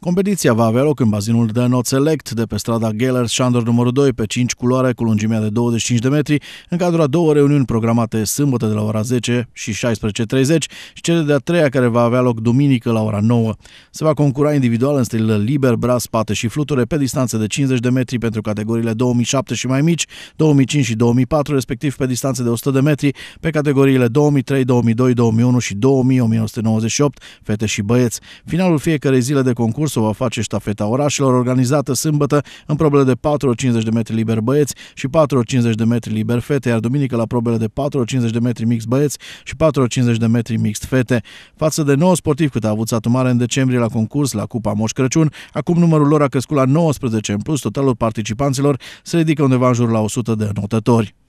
Competiția va avea loc în bazinul de not select de pe strada Geller Shandor numărul 2 pe 5 culoare cu lungimea de 25 de metri în cadrul a două reuniuni programate sâmbătă de la ora 10 și 16.30 și cele de-a treia care va avea loc duminică la ora 9. Se va concura individual în stil liber, braț, spate și fluture pe distanțe de 50 de metri pentru categoriile 2007 și mai mici, 2005 și 2004, respectiv pe distanțe de 100 de metri pe categoriile 2003, 2002, 2001 și 2000, 1998, fete și băieți. Finalul fiecărei zile de concurs concurs o va face ștafeta orașelor, organizată sâmbătă în probele de 4,50 de metri liber băieți și 4,50 de metri liber fete, iar duminică la probele de 4,50 de metri mix băieți și 4,50 de metri mixt fete. Față de 9 sportivi cât a avut satul Mare în decembrie la concurs la Cupa Moș Crăciun, acum numărul lor a crescut la 19 în plus, totalul participanților se ridică undeva în jur la 100 de notători.